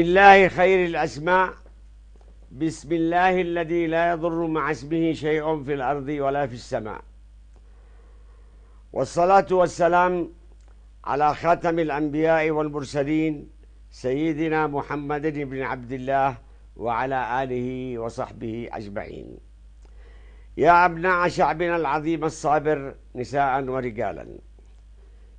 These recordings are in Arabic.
لله خير الأسماء بسم الله الذي لا يضر مع اسمه شيء في الأرض ولا في السماء والصلاة والسلام على خاتم الأنبياء والمرسلين سيدنا محمد بن عبد الله وعلى آله وصحبه أجمعين يا أبناء شعبنا العظيم الصابر نساء ورجالاً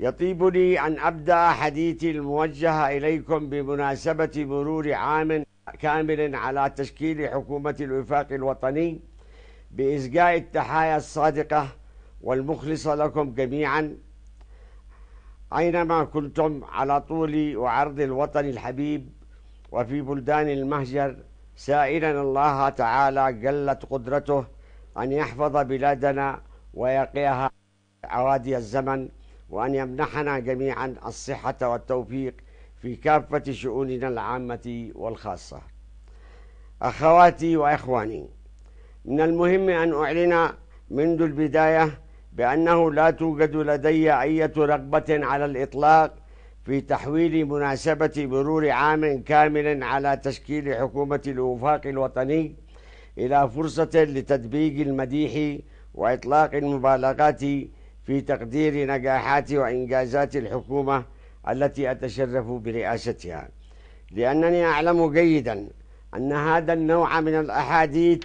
يطيبني أن أبدأ حديثي الموجه إليكم بمناسبة مرور عام كامل على تشكيل حكومة الوفاق الوطني بإزجاء التحايا الصادقة والمخلصة لكم جميعا أينما كنتم على طول وعرض الوطن الحبيب وفي بلدان المهجر سائلا الله تعالى جلت قدرته أن يحفظ بلادنا ويقيها عوادي الزمن وأن يمنحنا جميعا الصحة والتوفيق في كافة شؤوننا العامة والخاصة أخواتي وإخواني من المهم أن أعلن منذ البداية بأنه لا توجد لدي أي رغبة على الإطلاق في تحويل مناسبة مرور عام كامل على تشكيل حكومة الوفاق الوطني إلى فرصة لتدبيج المديح وإطلاق المبالغات في تقدير نجاحات وإنجازات الحكومة التي أتشرف برئاستها لأنني أعلم جيدا أن هذا النوع من الأحاديث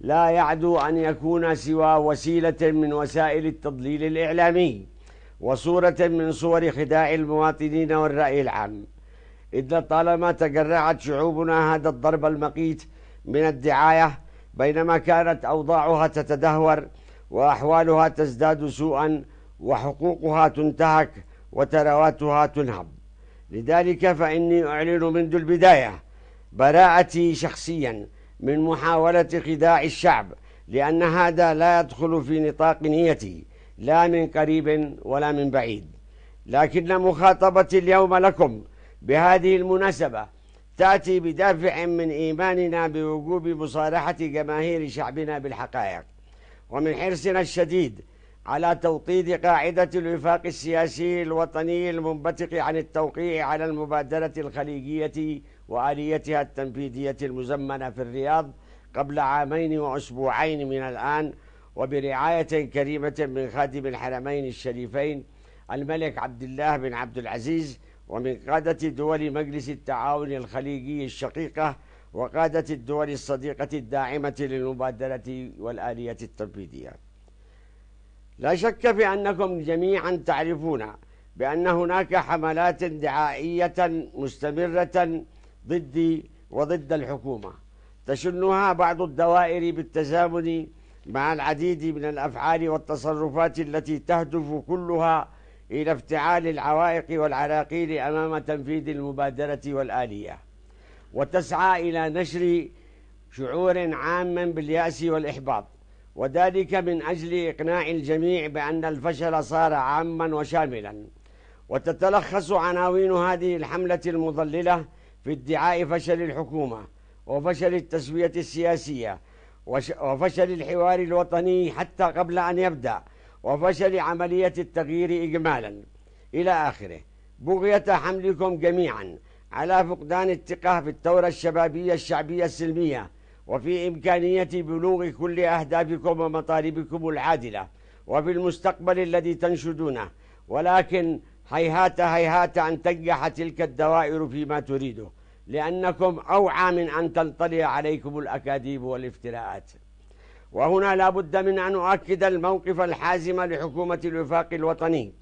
لا يعدو أن يكون سوى وسيلة من وسائل التضليل الإعلامي وصورة من صور خداع المواطنين والرأي العام إذ لطالما تجرعت شعوبنا هذا الضرب المقيت من الدعاية بينما كانت أوضاعها تتدهور وأحوالها تزداد سوءا وحقوقها تنتهك وثرواتها تنهب لذلك فإني أعلن منذ البداية براءتي شخصيا من محاولة خداع الشعب لأن هذا لا يدخل في نطاق نيتي لا من قريب ولا من بعيد لكن مخاطبتي اليوم لكم بهذه المناسبة تأتي بدافع من إيماننا بوجوب مصارحة جماهير شعبنا بالحقائق ومن حرصنا الشديد على توطيد قاعدة الوفاق السياسي الوطني المنبثق عن التوقيع على المبادرة الخليجية وآليتها التنفيذية المزمنة في الرياض قبل عامين وأسبوعين من الآن وبرعاية كريمة من خادم الحرمين الشريفين الملك عبد الله بن عبد العزيز ومن قادة دول مجلس التعاون الخليجي الشقيقة وقادة الدول الصديقة الداعمة للمبادرة والآلية التنفيذية لا شك في أنكم جميعا تعرفون بأن هناك حملات دعائية مستمرة ضدي وضد الحكومة تشنها بعض الدوائر بالتزامن مع العديد من الأفعال والتصرفات التي تهدف كلها إلى افتعال العوائق والعراقيل أمام تنفيذ المبادرة والآلية وتسعى إلى نشر شعور عام باليأس والإحباط وذلك من أجل إقناع الجميع بأن الفشل صار عاما وشاملا وتتلخص عناوين هذه الحملة المضللة في ادعاء فشل الحكومة وفشل التسوية السياسية وفشل الحوار الوطني حتى قبل أن يبدأ وفشل عملية التغيير إجمالا إلى آخره بغية حملكم جميعا على فقدان الثقة في الثورة الشبابية الشعبية السلمية وفي إمكانية بلوغ كل أهدافكم ومطالبكم العادلة وفي المستقبل الذي تنشدونه ولكن هيهات هيهات أن تنجح تلك الدوائر فيما تريده لأنكم أوعى من أن تنطلي عليكم الأكاذيب والافتراءات وهنا لا بد من أن أؤكد الموقف الحازم لحكومة الوفاق الوطني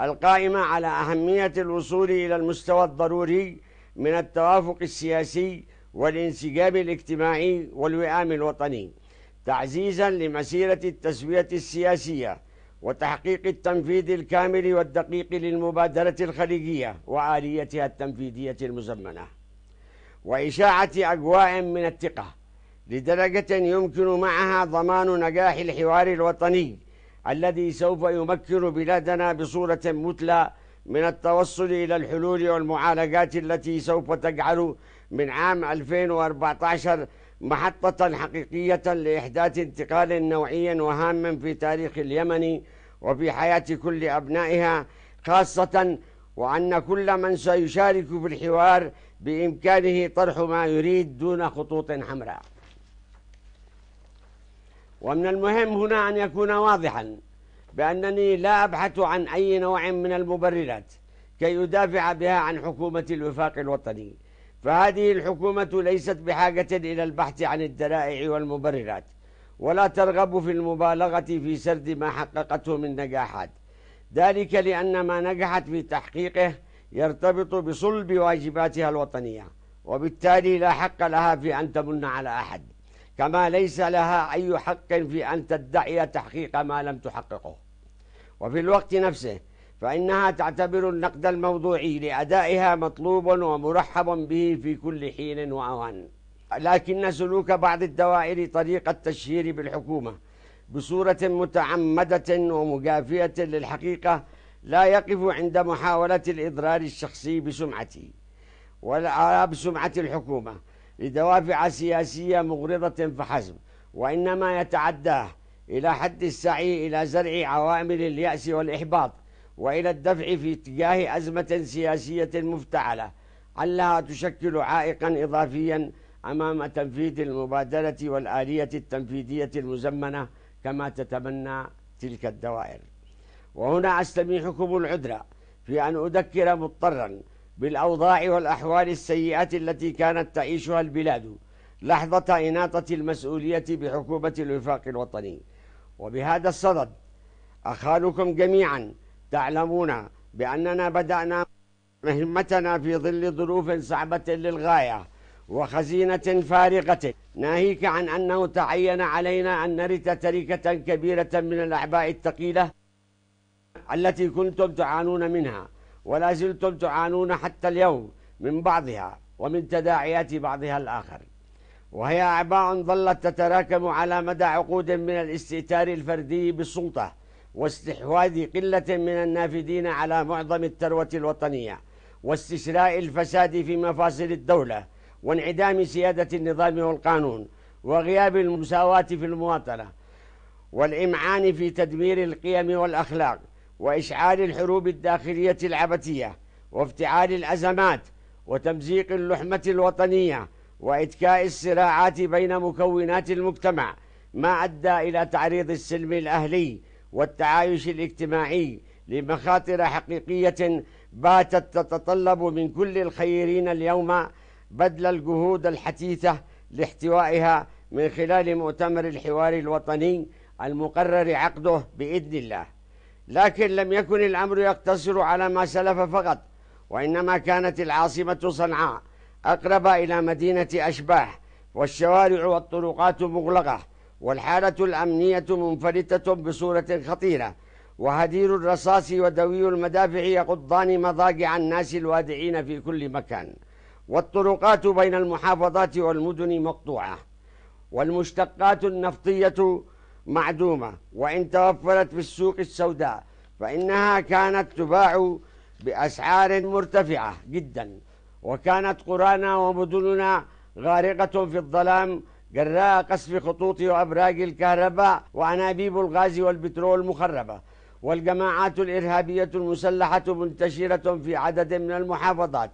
القائمة على أهمية الوصول إلى المستوى الضروري من التوافق السياسي والانسجام الاجتماعي والوئام الوطني تعزيزا لمسيرة التسوية السياسية وتحقيق التنفيذ الكامل والدقيق للمبادرة الخليجية وآليتها التنفيذية المزمنة وإشاعة أجواء من الثقة لدرجة يمكن معها ضمان نجاح الحوار الوطني الذي سوف يمكن بلادنا بصورة مثلى من التوصل إلى الحلول والمعالجات التي سوف تجعل من عام 2014 محطة حقيقية لإحداث انتقال نوعي وهام في تاريخ اليمن وفي حياة كل أبنائها خاصة وأن كل من سيشارك في الحوار بإمكانه طرح ما يريد دون خطوط حمراء ومن المهم هنا أن يكون واضحا بأنني لا أبحث عن أي نوع من المبررات كي أدافع بها عن حكومة الوفاق الوطني فهذه الحكومة ليست بحاجة إلى البحث عن الدلائع والمبررات ولا ترغب في المبالغة في سرد ما حققته من نجاحات ذلك لأن ما نجحت في تحقيقه يرتبط بصلب واجباتها الوطنية وبالتالي لا حق لها في أن تمن على أحد كما ليس لها أي حق في أن تدعي تحقيق ما لم تحققه وفي الوقت نفسه فإنها تعتبر النقد الموضوعي لأدائها مطلوب ومرحب به في كل حين وأوان لكن سلوك بعض الدوائر طريق التشهير بالحكومة بصورة متعمدة ومجافية للحقيقة لا يقف عند محاولة الإضرار الشخصي بسمعته ولا بسمعة الحكومة لدوافع سياسية مغرضة فحسب وإنما يتعداه إلى حد السعي إلى زرع عوامل اليأس والإحباط وإلى الدفع في اتجاه أزمة سياسية مفتعلة علها تشكل عائقا إضافيا أمام تنفيذ المبادرة والآلية التنفيذية المزمنة كما تتمنى تلك الدوائر وهنا أستميحكم العذر في أن أذكر مضطرا بالأوضاع والأحوال السيئة التي كانت تعيشها البلاد لحظة إناطة المسؤولية بحكومة الوفاق الوطني وبهذا الصدد أخالكم جميعا تعلمون بأننا بدأنا مهمتنا في ظل ظروف صعبة للغاية وخزينة فارقة ناهيك عن أنه تعين علينا أن نرث تركة كبيرة من الأعباء الثقيلة التي كنتم تعانون منها ولا زلتم تعانون حتى اليوم من بعضها ومن تداعيات بعضها الآخر وهي أعباء ظلت تتراكم على مدى عقود من الاستئثار الفردي بالسلطة واستحواذ قلة من النافذين على معظم الثروة الوطنية واستشراء الفساد في مفاصل الدولة وانعدام سيادة النظام والقانون وغياب المساواة في المواطنة والإمعان في تدمير القيم والأخلاق وإشعال الحروب الداخلية العبثية وافتعال الأزمات وتمزيق اللحمة الوطنية وإتكاء الصراعات بين مكونات المجتمع ما أدى إلى تعريض السلم الأهلي والتعايش الاجتماعي لمخاطر حقيقية باتت تتطلب من كل الخيرين اليوم بذل الجهود الحثيثة لاحتوائها من خلال مؤتمر الحوار الوطني المقرر عقده بإذن الله لكن لم يكن الأمر يقتصر على ما سلف فقط وإنما كانت العاصمة صنعاء أقرب إلى مدينة أشباح والشوارع والطرقات مغلقة والحالة الأمنية منفلتة بصورة خطيرة وهدير الرصاص ودوي المدافع يقضان مضاجع الناس الوادعين في كل مكان والطرقات بين المحافظات والمدن مقطوعة والمشتقات النفطية معدومة وإن توفرت في السوق السوداء فإنها كانت تباع بأسعار مرتفعة جداً وكانت قرانا ومدننا غارقة في الظلام جراء قصف خطوط وأبراج الكهرباء وأنابيب الغاز والبترول مخربة والجماعات الإرهابية المسلحة منتشرة في عدد من المحافظات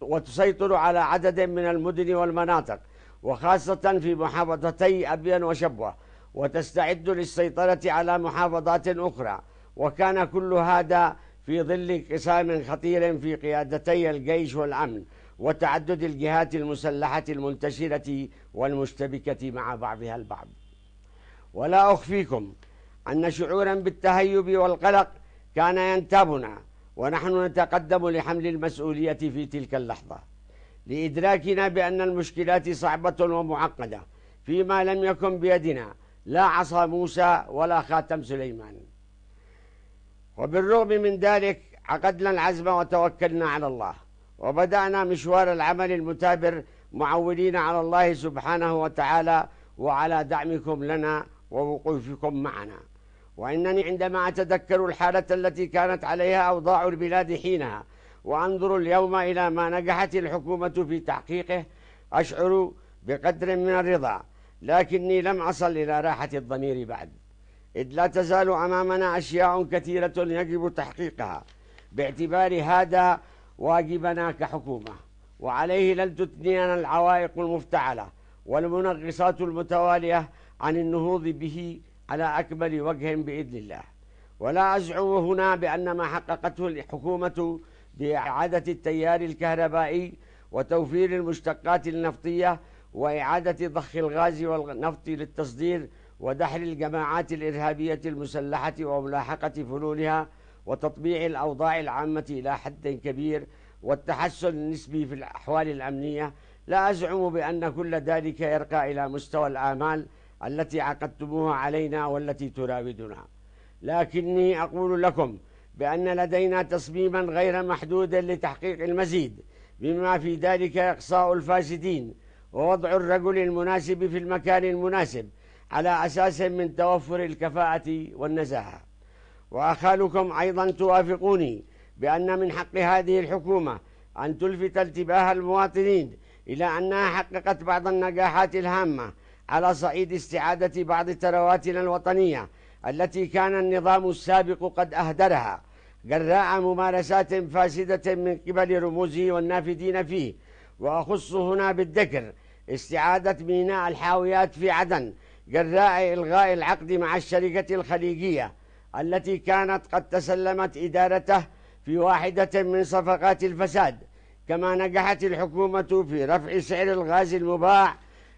وتسيطر على عدد من المدن والمناطق وخاصة في محافظتي أبين وشبوة وتستعد للسيطرة على محافظات أخرى وكان كل هذا في ظل انقسام خطير في قيادتي الجيش والأمن وتعدد الجهات المسلحة المنتشرة والمشتبكة مع بعضها البعض ولا أخفيكم أن شعورا بالتهيب والقلق كان ينتابنا ونحن نتقدم لحمل المسؤولية في تلك اللحظة لإدراكنا بأن المشكلات صعبة ومعقدة فيما لم يكن بيدنا لا عصا موسى ولا خاتم سليمان وبالرغم من ذلك عقدنا العزم وتوكلنا على الله وبدأنا مشوار العمل المتابر معولين على الله سبحانه وتعالى وعلى دعمكم لنا ووقوفكم معنا وإنني عندما أتذكر الحالة التي كانت عليها أوضاع البلاد حينها وأنظر اليوم إلى ما نجحت الحكومة في تحقيقه أشعر بقدر من الرضا لكني لم أصل إلى راحة الضمير بعد إذ لا تزال أمامنا أشياء كثيرة يجب تحقيقها باعتبار هذا واجبنا كحكومة وعليه لن تثنينا العوائق المفتعلة والمنغصات المتوالية عن النهوض به على أكمل وجه بإذن الله ولا أزعم هنا بأن ما حققته الحكومة بإعادة التيار الكهربائي وتوفير المشتقات النفطية وإعادة ضخ الغاز والنفط للتصدير ودحر الجماعات الإرهابية المسلحة وملاحقة فنونها وتطبيع الأوضاع العامة إلى حد كبير والتحسن النسبي في الأحوال الأمنية لا أزعم بأن كل ذلك يرقى إلى مستوى الآمال التي عقدتموها علينا والتي تراودنا لكني أقول لكم بأن لدينا تصميما غير محدود لتحقيق المزيد بما في ذلك إقصاء الفاسدين ووضع الرجل المناسب في المكان المناسب على أساس من توفر الكفاءة والنزاهة وأخالكم أيضا توافقوني بأن من حق هذه الحكومة أن تلفت انتباه المواطنين إلى أنها حققت بعض النجاحات الهامة على صعيد استعادة بعض ثرواتنا الوطنية التي كان النظام السابق قد أهدرها جراء ممارسات فاسدة من قبل رموزه والنافذين فيه وأخص هنا بالذكر استعادة ميناء الحاويات في عدن جراء إلغاء العقد مع الشركة الخليجية التي كانت قد تسلمت إدارته في واحدة من صفقات الفساد كما نجحت الحكومة في رفع سعر الغاز المباع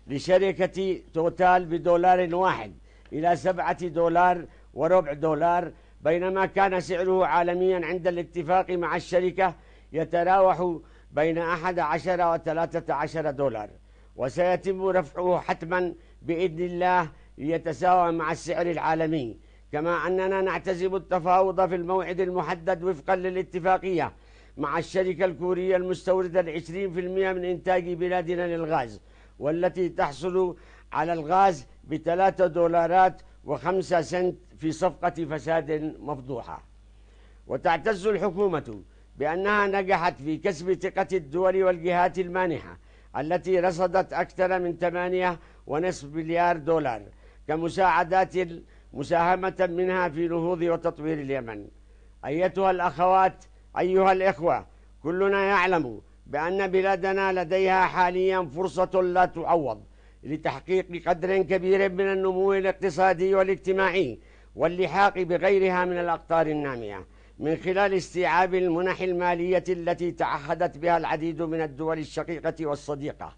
لشركة توتال بدولار واحد إلى سبعة دولار وربع دولار بينما كان سعره عالميا عند الاتفاق مع الشركة يتراوح بين 11 و 13 دولار وسيتم رفعه حتما باذن الله يتساوى مع السعر العالمي كما اننا نعتزم التفاوض في الموعد المحدد وفقا للاتفاقيه مع الشركه الكوريه المستورده 20% من انتاج بلادنا للغاز والتي تحصل على الغاز ب 3 دولارات و5 سنت في صفقة فساد مفضوحة وتعتز الحكومة بأنها نجحت في كسب ثقة الدول والجهات المانحة التي رصدت أكثر من 8.5 مليار دولار كمساعدات مساهمة منها في نهوض وتطوير اليمن أيتها الأخوات أيها الإخوة كلنا يعلم بأن بلادنا لديها حاليا فرصة لا تعوض لتحقيق قدر كبير من النمو الاقتصادي والاجتماعي واللحاق بغيرها من الأقطار النامية من خلال استيعاب المنح المالية التي تعهدت بها العديد من الدول الشقيقة والصديقة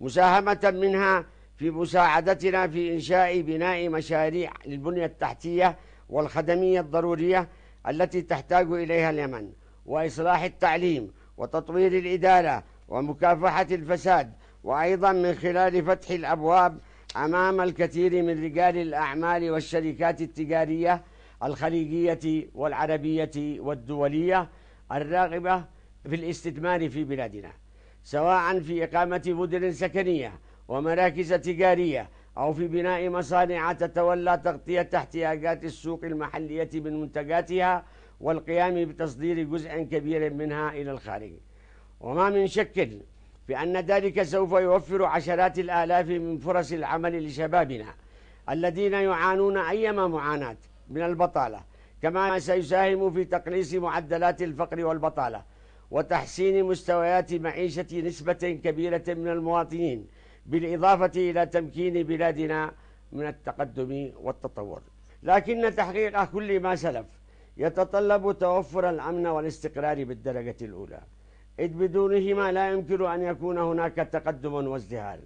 مساهمة منها في مساعدتنا في إنشاء بناء مشاريع للبنية التحتية والخدمية الضرورية التي تحتاج إليها اليمن وإصلاح التعليم وتطوير الإدارة ومكافحة الفساد وأيضا من خلال فتح الأبواب أمام الكثير من رجال الأعمال والشركات التجارية الخليجية والعربية والدولية الراغبة في الاستثمار في بلادنا سواء في إقامة مدن سكنية ومراكز تجارية أو في بناء مصانع تتولى تغطية احتياجات السوق المحلية من منتجاتها والقيام بتصدير جزء كبير منها إلى الخارج وما من شك في أن ذلك سوف يوفر عشرات الآلاف من فرص العمل لشبابنا الذين يعانون أيما معاناة من البطالة كما سيساهم في تقليص معدلات الفقر والبطالة وتحسين مستويات معيشة نسبة كبيرة من المواطنين بالإضافة إلى تمكين بلادنا من التقدم والتطور لكن تحقيق كل ما سلف يتطلب توفر الأمن والاستقرار بالدرجة الأولى إذ بدونهما لا يمكن أن يكون هناك تقدم وازدهار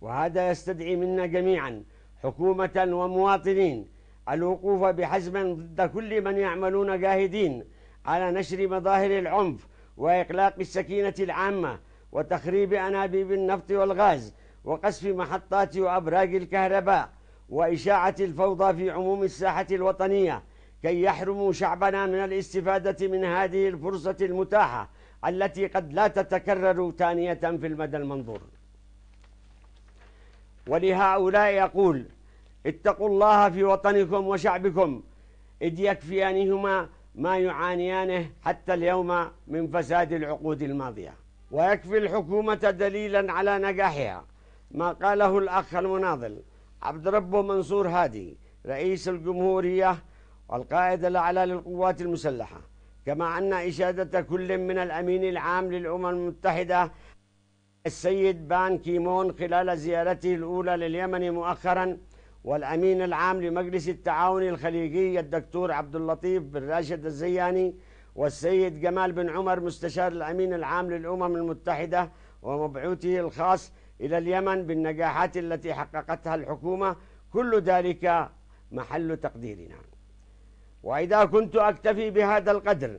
وهذا يستدعي منا جميعا حكومة ومواطنين الوقوف بحزم ضد كل من يعملون جاهدين على نشر مظاهر العنف وإقلاق السكينة العامة وتخريب أنابيب النفط والغاز وقصف محطات وأبراج الكهرباء وإشاعة الفوضى في عموم الساحة الوطنية كي يحرموا شعبنا من الاستفادة من هذه الفرصة المتاحة التي قد لا تتكرر ثانية في المدى المنظور ولهؤلاء يقول اتقوا الله في وطنكم وشعبكم إذ يكفيانهما ما يعانيانه حتى اليوم من فساد العقود الماضية ويكفي الحكومة دليلا على نجاحها ما قاله الأخ المناضل عبد ربه منصور هادي رئيس الجمهورية والقائد الأعلى للقوات المسلحة كما أن إشادة كل من الأمين العام للأمم المتحدة السيد بان كيمون خلال زيارته الأولى لليمن مؤخراً والأمين العام لمجلس التعاون الخليجي الدكتور عبد اللطيف بن راشد الزياني والسيد جمال بن عمر مستشار الأمين العام للأمم المتحدة ومبعوثه الخاص إلى اليمن بالنجاحات التي حققتها الحكومة كل ذلك محل تقديرنا وإذا كنت أكتفي بهذا القدر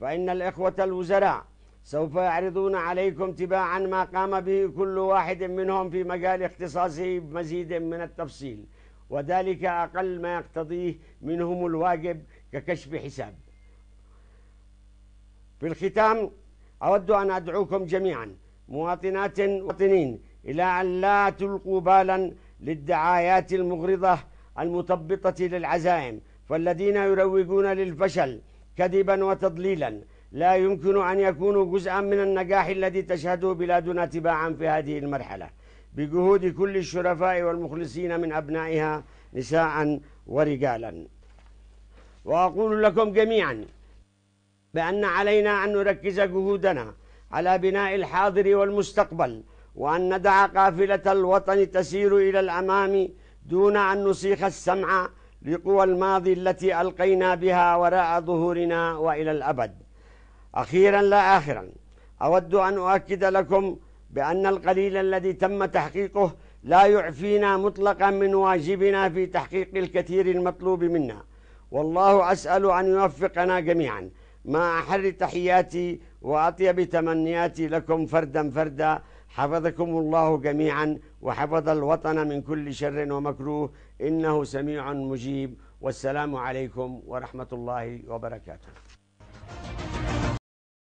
فإن الإخوة الوزراء سوف يعرضون عليكم تباعا ما قام به كل واحد منهم في مجال اختصاصه بمزيد من التفصيل وذلك أقل ما يقتضيه منهم الواجب ككشف حساب في الختام أود أن أدعوكم جميعا مواطنات ومواطنين إلى أن لا تلقوا بالا للدعايات المغرضة المطبطة للعزائم فالذين يروجون للفشل كذبا وتضليلا لا يمكن أن يكونوا جزءا من النجاح الذي تشهده بلادنا تباعا في هذه المرحلة بجهود كل الشرفاء والمخلصين من أبنائها نساء ورجالا وأقول لكم جميعا بأن علينا أن نركز جهودنا على بناء الحاضر والمستقبل وأن ندع قافلة الوطن تسير إلى الأمام دون أن نصيخ السمع لقوى الماضي التي ألقينا بها وراء ظهورنا وإلى الأبد أخيرا لا آخرا أود أن أؤكد لكم بأن القليل الذي تم تحقيقه لا يعفينا مطلقا من واجبنا في تحقيق الكثير المطلوب منا والله أسأل أن يوفقنا جميعا مع أحر تحياتي وأطيب تمنياتي لكم فردا فردا حفظكم الله جميعا وحفظ الوطن من كل شر ومكروه إنه سميع مجيب والسلام عليكم ورحمة الله وبركاته